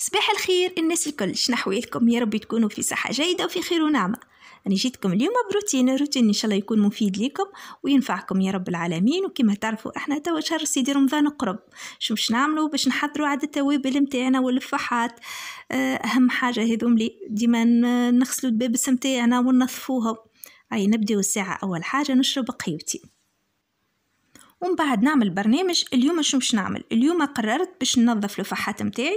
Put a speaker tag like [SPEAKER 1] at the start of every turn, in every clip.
[SPEAKER 1] صباح الخير الناس الكل شنو يا رب تكونوا في صحه جيده وفي خير ونعمه انا جيتكم اليوم بروتين روتين ان شاء الله يكون مفيد لكم وينفعكم يا رب العالمين وكما تعرفوا احنا توا شهر سيدي رمضان قرب شو باش نعملوا باش نحضروا عاد التوابل نتاعنا والفحات آه، اهم حاجه هذوم لي ديما نغسلوا الدبابس نتاعنا وننظفوها اي نبداو الساعه اول حاجه نشرب قهوتي ومن بعد نعمل برنامج اليوم شو باش نعمل اليوم قررت باش ننظف الفحات نتاعي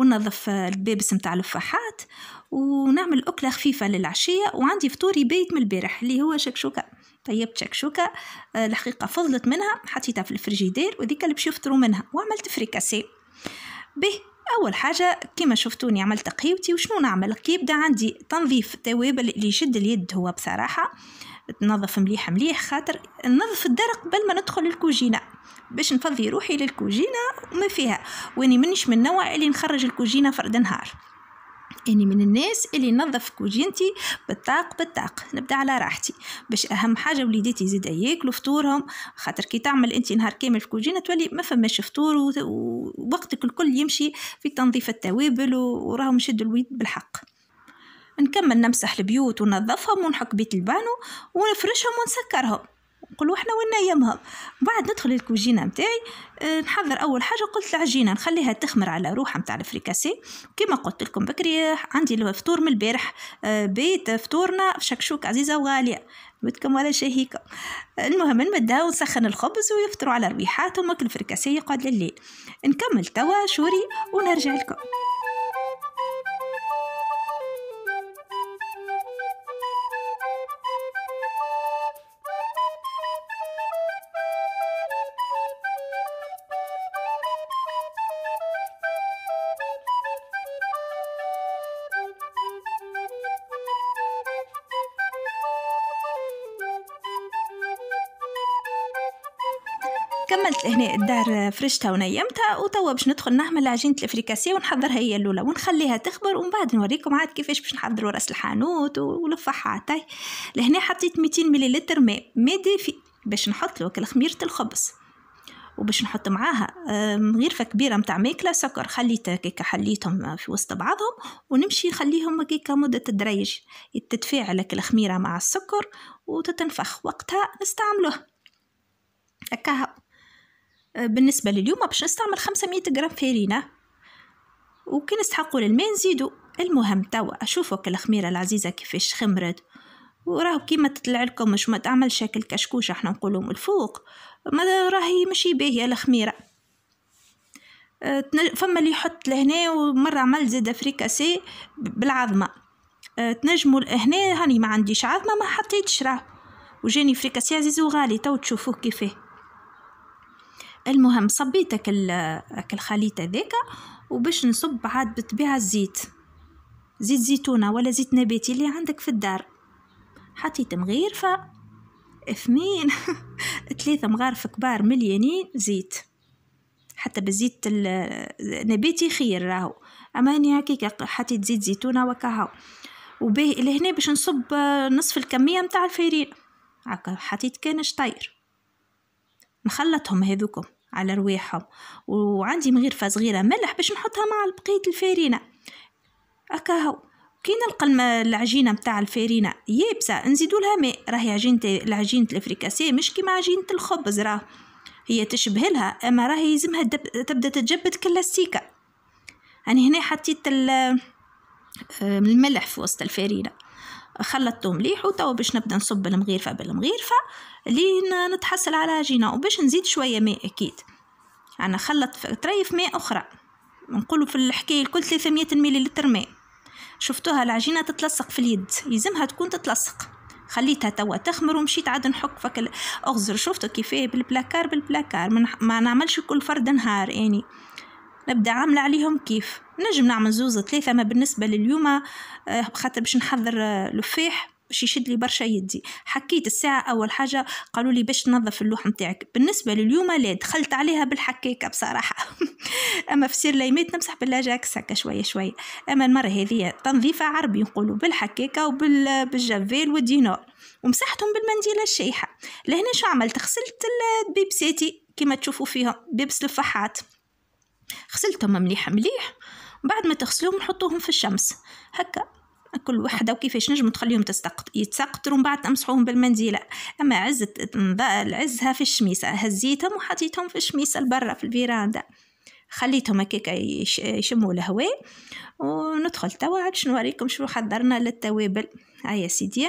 [SPEAKER 1] وننظف البيبس متاع الفاحات ونعمل أكلة خفيفة للعشية وعندي فطوري بايت من البارح اللي هو شكشوكة طيبت شكشوكة الحقيقة فضلت منها حطيتها في الفريجيدير وذيك اللي باش يفطروا منها وعملت فريكاسي به اول حاجه كما شفتوني عملت قهيوتي وشنو نعمل يبدا عندي تنظيف التوابل اللي يشد اليد هو بصراحه تنظف مليح مليح خاطر نظف الدرق قبل ما ندخل الكوجينه باش نفضي روحي للكوجينه وما فيها واني منش من النوع اللي نخرج الكوجينه فرد نهار اني من الناس اللي ننظف كوجينتي بالطاق بالطاق نبدا على راحتي باش اهم حاجه وليداتي زيد ياكلوا فطورهم خاطر كي تعمل انت نهار كامل في كوجينه تولي ما فماش فطور ووقتك الكل يمشي في تنظيف التوابل وراهم شدوا الويد بالحق نكمل نمسح البيوت وننظفهم ونحك بيت البانو ونفرشهم ونسكرهم نقولوا احنا وين يمهض بعد ندخل الكوجينه نتاعي اه نحضر اول حاجه قلت العجينه نخليها تخمر على روحها نتاع الفريكاسي كما قلت لكم بكري عندي الفطور من البارح اه بيت فطورنا شكشوك عزيزه وغاليه بدكم ولا شيء هيك المهم نمدها ونسخن الخبز ويفطروا على رويحاتهم وكل فريكاسي يقعد لليل نكمل توا شوري ونرجع لكم هنا يعني الدار فرشتها ونيمتها وتوا باش ندخل نعمل عجينه الافريكاسيه ونحضرها هي الاولى ونخليها تخبر ومن بعد نوريكم عاد كيفاش باش نحضروا راس الحانوت ولفحها عطاي لهنا حطيت 200 مليلتر ماء ماء دافي باش نحط له خميره الخبز وباش نحط معاها غرفة كبيرة متاع ماكلة سكر خليت كيكا حليتهم في وسط بعضهم ونمشي نخليهم كيكا مدة الدريج تتفاعل الخميرة مع السكر وتتنفخ وقتها نستعمله هكاها آه، بالنسبة لليوم باش نستعمل 500 غرام فارينة وكي نستحقوا للماء نزيدو المهم توا اشوفوك الخميرة العزيزة كيفاش خمرت وراهو كيما تطلع لكم مش ما تعمل شكل كشكوش احنا نقولوا من الفوق ما راهي ماشي باهية الخميرة آه، فما اللي يحط لهنا ومرة عمل زاد فريكاسي بالعظمة آه، تنجموا هنا هاني ما عنديش عظمة ما حطيتش راه وجاني فريكاسي عزيز وغالي تو تشوفوه كيفاه المهم صبيتك الخليط هذاك وباش نصب عاد بالطبيعة الزيت زيت زيتونة ولا زيت نباتي اللي عندك في الدار حطيت مغيرفة اثنين ثلاثة مغارف كبار مليانين زيت حتى بالزيت النباتي خير راهو اما هني هكيك حطيت زيت زيتونة وكهو وبه لهنا باش نصب آه، نصف الكمية متاع الفيرين هكا حطيت كان شطير نخلطهم هذوكم على رواحهم وعندي مغرفه صغيره ملح باش نحطها مع بقيه الفارينه اكاهو كي نلقى العجينه متاع الفارينه يابسه نزيدوا لها ماء راهي عجينه العجينه الافريكاسيه مش كيما عجينه الخبز راه هي تشبه لها اما راهي يلزمها تبدا تتجبد كلاستيكه انا يعني هنا حطيت آه، الملح في وسط الفارينه خلطتهم مليح وتوا باش نبدا نصب المغيرفه بالمغيرفه لين نتحصل على عجينه وباش نزيد شويه ماء اكيد انا خلط تريف ماء اخرى نقولوا في الحكايه الكل 300 مليلتر ماء شفتوها العجينه تتلصق في اليد يلزمها تكون تتلصق خليتها توا تخمر ومشيت عاد نحك فك الأغزر شفتوا كيفاه بالبلاكار بالبلاكار ما نعملش كل فرد نهار يعني نبدا عامله عليهم كيف نجم نعمل زوز ثلاثه ما بالنسبه لليوم آه، خاطر باش نحضر آه، لفاح باش يشد لي برشا يدي حكيت الساعه اول حاجه قالوا لي باش تنظف اللوح نتاعك بالنسبه لليوم لا دخلت عليها بالحكاكه بصراحه اما في سير ليمات نمسح باللاجاكس هكا شويه شويه اما المره هذه تنظيفه عربي نقولوا بالحكاكه وبالجافيل والدينور ومسحتهم بالمنديله الشايحه لهنا شو عملت غسلت البيبساتي كما تشوفوا فيهم بيبس لفحات غسلتهم مليح مليح بعد ما تغسلوهم نحطوهم في الشمس هكا كل وحده وكيفاش نجم تخليهم تستقط يتسقطروا من بعد تمسحوهم بالمنديله اما عزه عزها في الشميسه هزيتهم وحطيتهم في الشميسه لبرا في الفيراندا خليتهم هكاك يشموا الهواء وندخل توا عاد شنو نوريكم شنو حضرنا للتوابل هيا سيدي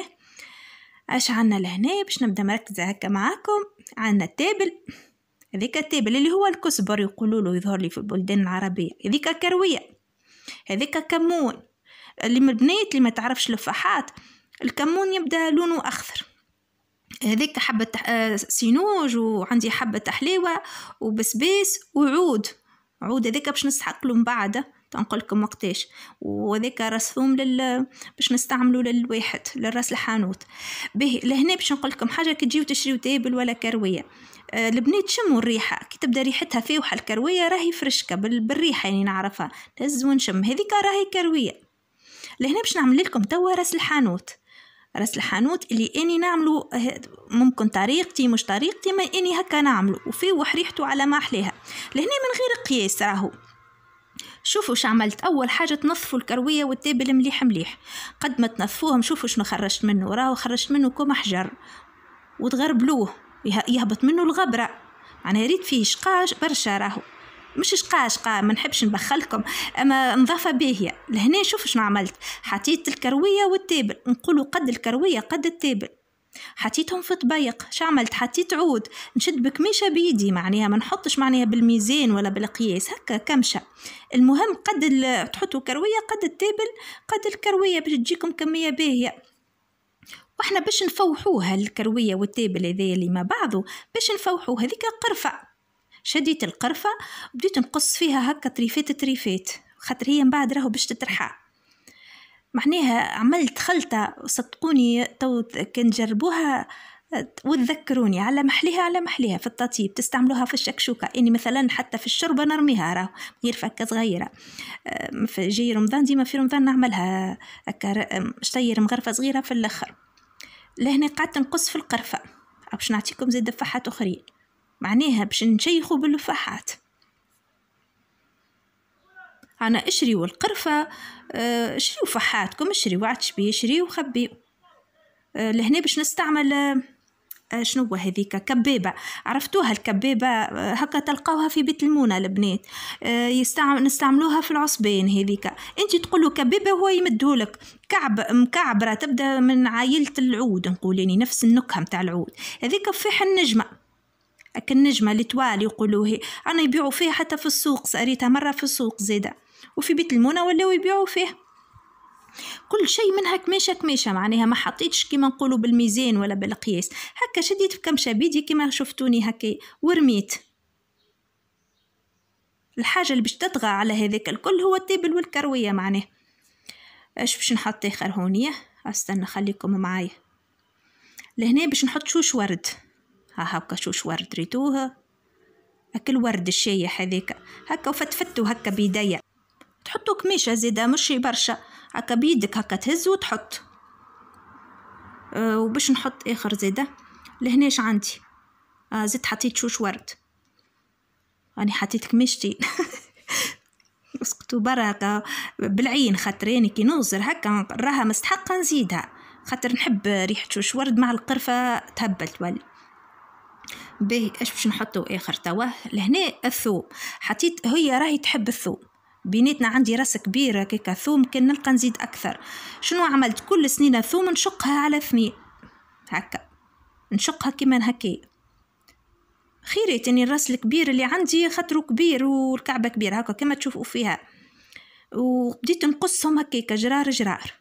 [SPEAKER 1] اش عندنا لهنا باش نبدا مركزه هكا معاكم عندنا التابل هذيك تابل اللي هو الكسبر يقولوا له يظهر لي في البلدان العربية هذيك كروية هذيك كمون اللي من البنات اللي ما تعرفش لفحات الكمون يبدا لونه اخضر هذيك حبة آه، سينوج وعندي حبة حلاوة وبسباس وعود عود هذيك باش نسحق لهم من بعد تنقل لكم وقتاش وذاك رسوم لل باش نستعملو للواحد للراس الحانوت به لهنا باش نقول لكم حاجه كي تجيو تشريو تابل ولا كرويه آه، البنات شموا الريحه كي تبدا ريحتها فيوحه الكرويه راهي فرشكه بالريحه يعني نعرفها نهز ونشم هذيك راهي كرويه لهنا باش نعمل لكم توا راس الحانوت راس الحانوت اللي اني نعملو آه، ممكن طريقتي مش طريقتي ما اني هكا نعملو وفيه ريحته على ما احلاها لهنا من غير قياس راهو شوفوا شو عملت اول حاجه تنظفوا الكرويه والتابل مليح مليح قد ما تنظفوهم شوفوا شنو خرجت منه راهو خرجت منه كوم حجر وتغربلوه يهبط منه الغبره معناها ريت فيه شقاش برشا راهو مش شقاش قا ما نحبش نبخلكم اما نظافه باهيه لهنا شوف شنو عملت حطيت الكرويه والتابل نقولوا قد الكرويه قد التابل حطيتهم في طبيق شعملت حطيت عود نشد بكميشة بيدي معناها ما نحطش معناها بالميزان ولا بالقياس هكا كمشة المهم قد تحطوا كروية قد التابل قد الكروية باش تجيكم كمية باهية واحنا باش نفوحوها الكروية والتابل هذايا اللي ما بعضه باش نفوحو هذيك قرفة شديت القرفة بديت نقص فيها هكا طريفات طريفات خاطر هي من بعد راهو باش تترحى معناها عملت خلطة صدقوني تو كان جربوها وتذكروني على محليها على محليها في التطيب تستعملوها في الشكشوكة إني يعني مثلا حتى في الشوربة نرميها راه غير فكة صغيرة آه، في جاي رمضان ديما في رمضان نعملها هكا شطير مغرفة صغيرة في الآخر لهنا قعدت نقص في القرفة باش نعطيكم زيد دفاحات أخرين معناها باش نشيخوا باللفاحات أنا اشريوا القرفة اشريوا آه، فحاتكم اشريوا عتشبي اشريوا وخبيوا آه، لهنا باش نستعمل آه، شنو هذيك كبابة عرفتوها الكبابة هكا تلقاوها في بيت المونة البنات يستعمل نستعملوها في العصبين هذيك انت تقولوا كبابة هو يمدهولك كعب مكعبرة تبدا من عايلة العود نقوليني نفس النكهة متاع العود هذيك فيح النجمة النجمة اللي توالي يقولوه أنا يبيعوا فيها حتى في السوق سأريتها مرة في السوق زيدا وفي بيت المونة ولاو يبيعوا فيه كل شيء منها كماشة كماشة معناها ما حطيتش كيما نقولوا بالميزان ولا بالقياس هكا شديت كمشة بيدي كيما شفتوني هكا ورميت الحاجة اللي باش تطغى على هذاك الكل هو التابل والكروية معناه اش باش نحط اخر هونية استنى خليكم معايا لهنا باش نحط شوش ورد ها هكا شوش ورد ريتوها اكل الورد الشايح هذيك هكا وفتفتو هكا بيديا تحطو كميشة زيدا مش برشا هكا بيدك هكا تهز وتحط أه، وباش نحط اخر زيدا لهناش عندي آه زدت حطيت شوش ورد راني حطيت كميشتي اسقطوا برا هكا بالعين خاطريني كي نوزر هكا راها مستحقة نزيدها خاطر نحب ريحة شوش ورد مع القرفة تهبل تولي باهي اش باش نحطو اخر توا لهنا الثوم حطيت هي راهي تحب الثوم بيناتنا عندي راس كبير هكاك ثوم كان نلقى نزيد اكثر شنو عملت كل سنين ثوم نشقها على ثنين هكا نشقها كيما هكا خيرت اني الراس الكبير اللي عندي خاطرو كبير والكعبه كبيره هكا كما تشوفوا فيها وبديت نقصهم هكاك جرار جرار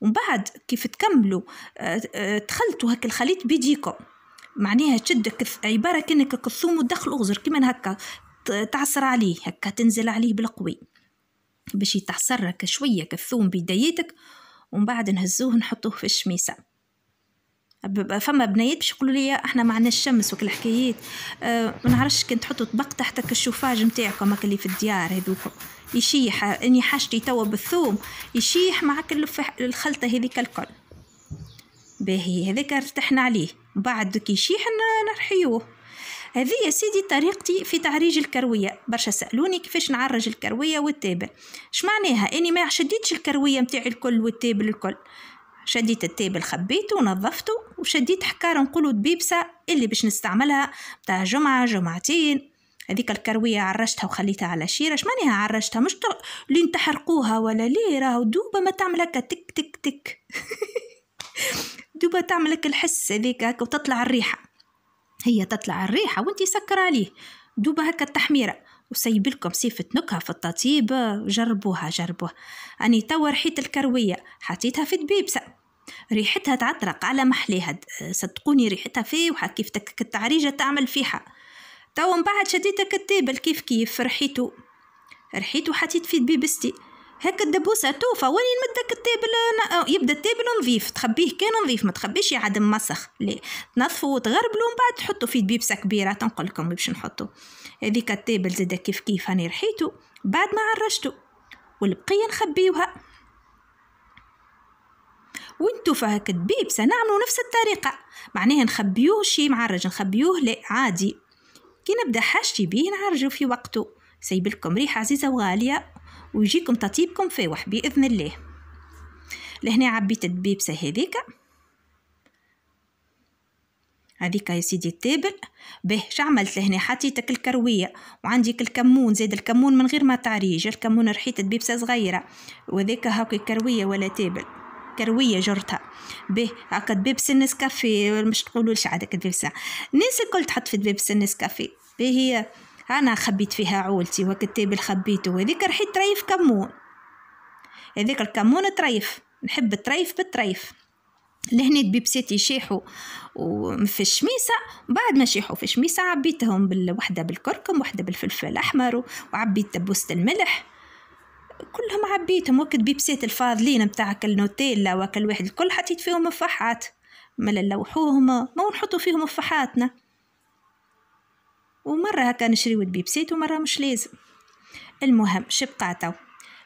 [SPEAKER 1] ومن بعد كيف تكملوا آه، آه، دخلتوا هكا الخليط بيديكم معناها تشدك عباره كانك الثوم وتدخل اغزر كيما هكا تعصر عليه هكا تنزل عليه بالقوي باش يتعصر هكا شويه كالثوم بدايتك ومن بعد نهزوه نحطوه في الشميسه فما بنيات باش يقولوا لي احنا ما عندناش شمس وكل الحكايات أه ما نعرفش كنت تحطوا طبق تحتك الشوفاج نتاعكم هكا اللي في الديار هذوك يشيح اني حاجتي توا بالثوم يشيح مع كل الخلطه هذيك الكل باهي هذاك ارتحنا عليه بعد كي يشيح نرحيوه هذه يا سيدي طريقتي في تعريج الكرويه برشا سالوني كيفاش نعرج الكرويه والتابل اش معناها اني ما شديتش الكرويه نتاعي الكل والتابل الكل شديت التابل خبيته ونظفته وشديت حكار نقولوا دبيبسه اللي باش نستعملها بتاع جمعه جمعتين هذيك الكروية عرجتها وخليتها على شيرة اش معناها عرجتها مش طر... لين تحرقوها ولا ليه راهو دوبا ما تعمل هكا تك تك تك دوبة تعملك الحس هذيك هكا وتطلع الريحة هي تطلع الريحة وانتي سكر عليه دوبها هكا التحميرة وسيب لكم سيفة نكهة في التطيب جربوها جربوها أني توا رحيت الكروية حطيتها في دبيبسة ريحتها تعطرق على محليها صدقوني ريحتها فيوحة كيف تك التعريجة تعمل فيها توا من بعد شديتك التيبل كيف كيف رحيتو رحيتو حطيت في دبيبستي هكا الدبوسة توفى وين نمدك التابل يبدا التابل نظيف تخبيه كان نظيف ما تخبيش يعدم مسخ لا تنظفو وتغربلو ومن بعد تحطو في دبيبسة كبيرة تنقلكم باش نحطو هذيك التابل زادا كيف كيف هاني رحيتو بعد ما عرشتو والبقية نخبيوها وانتو فهك الدبيبسة نعملو نفس الطريقة معناها نخبيوه شي معرج نخبيوه لا عادي كي نبدا حاجتي بيه نعرجو في وقته سيبلكم ريحة عزيزة وغالية ويجيكم تطيبكم فاوح باذن الله لهنا عبيت الدبيبسه هذيك هذيك يا سيدي التابل به شعملت لهنا حطيتك الكرويه وعندي الكمون زيد الكمون من غير ما تعريج الكمون رحيت الدبيبسه صغيره وذيك هاكا كرويه ولا تابل كرويه جرتها به هاكا دبيبس النسكافيه مش تقولوا لش عادك دبيبسه الناس الكل تحط في دبيبس النسكافيه به هي أنا خبيت فيها عولتي وكتاب الخبيته وذيك رحت تريف كمون هذاك الكمون طريف نحب طريف بالطريف لهنا بيبسيتي يشيحوا في الشميسة بعد ما شيحوا في الشميسة عبيتهم بالوحدة بالكركم وحدة بالفلفل الأحمر وعبيت دبوسة الملح كلهم عبيتهم وكت بيبسيت الفاضلين متاع كل نوتيلا وكل واحد الكل حطيت فيهم مفاحات ما نلوحوهم ما نحطوا فيهم مفاحاتنا ومره هكا نشريو بيبسيت ومره مش لازم المهم شبقى عطاو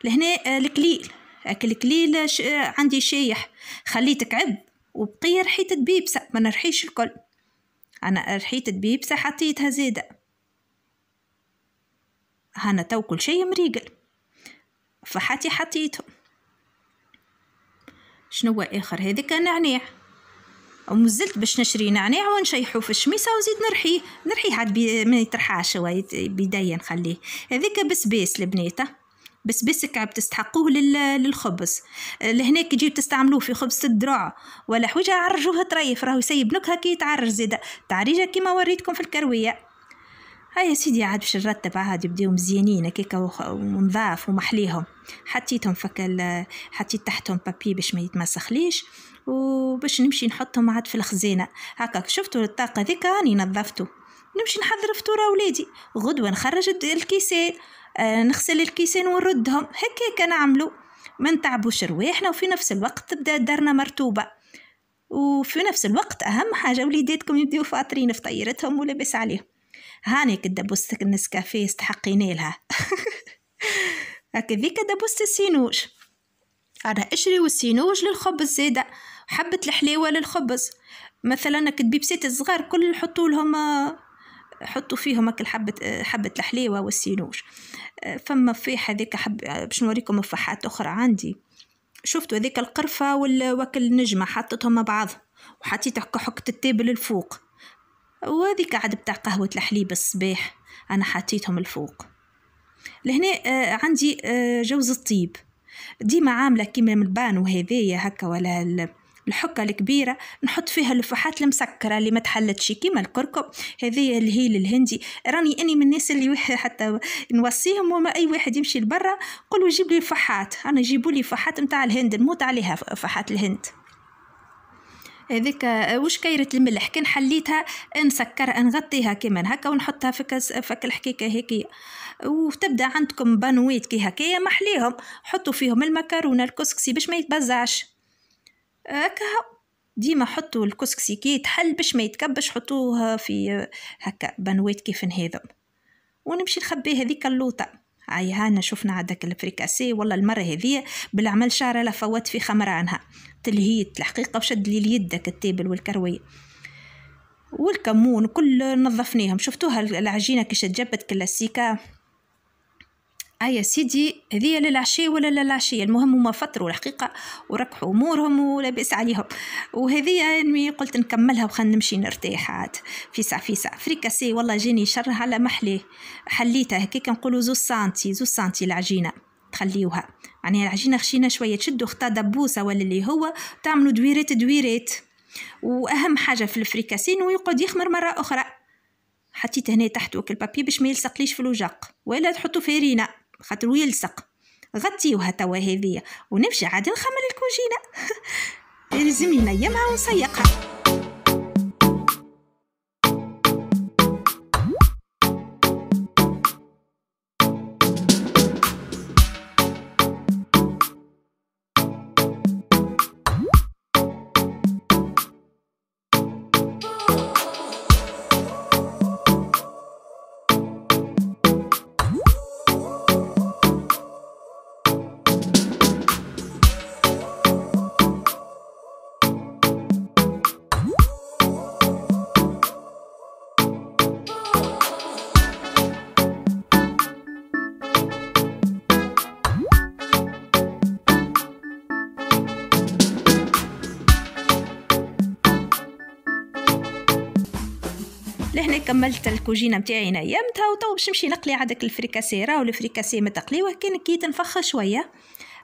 [SPEAKER 1] لهنا آه، الكليل هاك الكليل آه، آه، عندي شايح خليت كعب وبقي رحيت بيبسه ما نرحيش الكل انا رحيت بيبسه حطيتها زاده هنا تو كل شيء مريقل فحاتي حطيتهم شنو اخر هذيك نعناع ومازلت باش نشري نعناع ونشيحو في الشميسه ونزيد نرحيه نرحيه عاد بي... من يطرحاش شويه بداية نخليه بسبيس بسباس بس بسباس كعب تستحقوه لل... للخبز لهناك يجيب تستعملوه في خبز الدروع ولا حويجه عرجوه طريف راهو يسيب نكهه كي يتعرج زاده تعريجه كيما وريتكم في الكرويه هيا سيدي عاد باش نرتب عاد يبداو مزيانين هكاك ونضاف ومحليهم حطيتهم فك حطيت تحتهم بابي باش ما يتمسخليش وباش نمشي نحطهم عاد في الخزانة هكاك شفتوا الطاقة ذيك راني نظفتو نمشي نحضر فطور ولادي غدوة نخرج الكيسان آه نغسل الكيسان ونردهم هكاك نعملو ما نتعبوش رواحنا وفي نفس الوقت تبدا دارنا مرطوبه وفي نفس الوقت اهم حاجه وليداتكم يبداو فاطرين في فطيرتهم ولاباس عليهم هاني دبوسة النسكافيه استحقينا لها هكذيك دبوسة السينوج انا اشري والسينوج للخبز زاده حبة الحلاوة للخبز مثلا كبيبسات الصغار كل حطوا لهم حطوا فيهم كل حبة حبة الحلاوة والسينوش فما في هذيك حب باش نوريكم مفاحات أخرى عندي شفتوا هذيك القرفة والوكل النجمة حطتهم مع بعض وحطيت حكة التابل الفوق وهذيك عاد بتاع قهوة الحليب الصباح أنا حطيتهم الفوق لهنا آه، عندي آه، جوز الطيب ديما عاملة كيما من البان وهذايا هكا ولا الحكة الكبيرة نحط فيها اللفاحات المسكرة اللي ما تحلتش كيما الكركم هذه الهيل الهندي راني اني من الناس اللي حتى نوصيهم وما اي واحد يمشي لبرا قولوا جيب لي فحات انا جيبوا لي فحات نتاع الهند نموت عليها فحات الهند هذيك وش كايرة الملح كان حليتها نسكر نغطيها كمان هكا ونحطها في كاس فك الحكيكة هيك وتبدا عندكم بانويت كي هكايا محليهم حطوا فيهم المكرونه الكسكسي باش ما يتبزعش هكا ديما حطوا الكسكسي كي يتحل باش ما يتكبش حطوه في هكا بنويت كيف هذا ونمشي نخبي هذيك اللوطه هاي هانا شفنا عندك الفريكاسي والله المره هذية بالعمل شعره لا فوت في خمرانها تلهيت الحقيقه وشد لي يدك التيبل والكرويه والكمون كل نظفناهم شفتوها العجينه كي شجبت كلاسيكا اه يا سيدي هذه للعشية ولا للعشية المهم هما فطروا الحقيقة وركحوا أمورهم ولاباس عليهم وهذه يعني قلت نكملها وخلنا نمشي نرتاح عاد فيسع فيسع فريكاسي والله جاني شره على محلي حليتها هكاك نقولوا زوز سانتي زوز سانتي العجينة تخليوها يعني العجينة خشينة شوية تشدوا خطا دبوسة ولا اللي هو تعملوا دويرات دويرات واهم حاجه في الفريكاسين ويقعد يخمر مره اخرى حطيت هنا تحت وكل بابي باش ما يلصقليش في الوجاق ولا تحطوا فارينه خاطر يلصق غطيوها توا هذيا ونمشي عاد نخمر الكوجينه لازم نيمها ونسيقها كملت الكوجينه نتاعي نيمتها وتو باش نمشي نقلي عندك راهو والفريكاسي ما تقليوه كان كي تنفخ شويه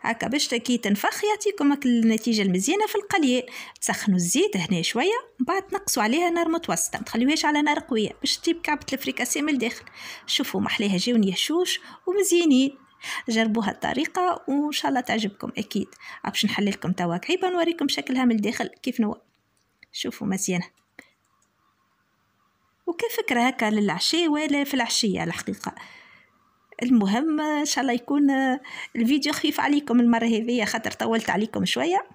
[SPEAKER 1] هكا باش كي تنفخ يعطيكم هاك النتيجه المزيانه في القلي تسخنوا الزيت هنا شويه من بعد تنقصوا عليها نار متوسطه ما تخليوهاش على نار قويه باش تجيب كعبه الفريكاسي من الداخل شوفوا محليها جاوني هشوش ومزيانين جربوها الطريقه وان شاء الله تعجبكم اكيد باش نحللكم توا كعيبه نوريكم شكلها من الداخل كيف نوا شوفوا مزيانه وكفكرة هكا للعشاء ولا في العشية الحقيقة المهم ان شاء الله يكون الفيديو خفيف عليكم المرة هذه خاطر طولت عليكم شوية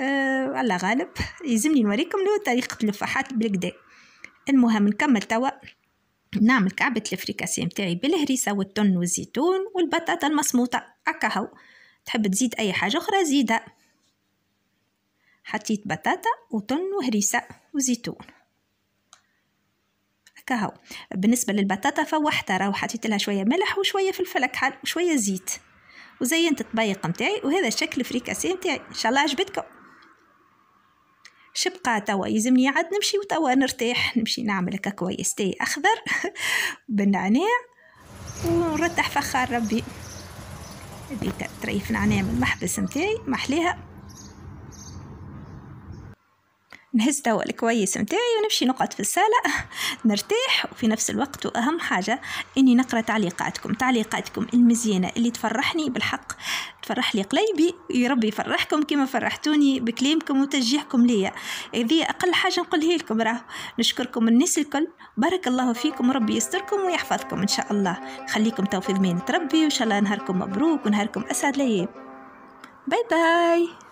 [SPEAKER 1] أه الله غالب يلزمني نوريكم له طريقة الفحات بالكدا المهم نكمل توا نعمل كعبة الفريكاسي متاعي بالهريسة والتن والزيتون والبطاطا المسموطة أكهو هو تحب تزيد أي حاجة أخرى زيدها حطيت بطاطا وتن وهريسة وزيتون كهو بالنسبه للبطاطا فوحتها راهو حطيت لها شويه ملح وشويه فلفل اكحل وشويه زيت وزينت الطبيق نتاعي وهذا شكل الفريكاسي نتاعي ان شاء الله عجبتكم شبقى توا يلزمني عاد نمشي وتوا نرتاح نمشي نعمل هكا كويس تاي اخضر بالنعناع ونرتح فخار ربي هذيك طريف نعناع من المحبس نتاعي محليها نهز توا الكويس متاعي ونمشي نقعد في الصالة نرتاح وفي نفس الوقت وأهم حاجة إني نقرأ تعليقاتكم تعليقاتكم المزيانة اللي تفرحني بالحق تفرح لي قليبي يا ربي يفرحكم كما فرحتوني بكلامكم وتشجيعكم ليا هذه أقل حاجة نقولها لكم راه نشكركم الناس الكل بارك الله فيكم وربي يستركم ويحفظكم إن شاء الله خليكم توفيق من ربي وإن شاء الله نهاركم مبروك ونهاركم أسعد ليام باي باي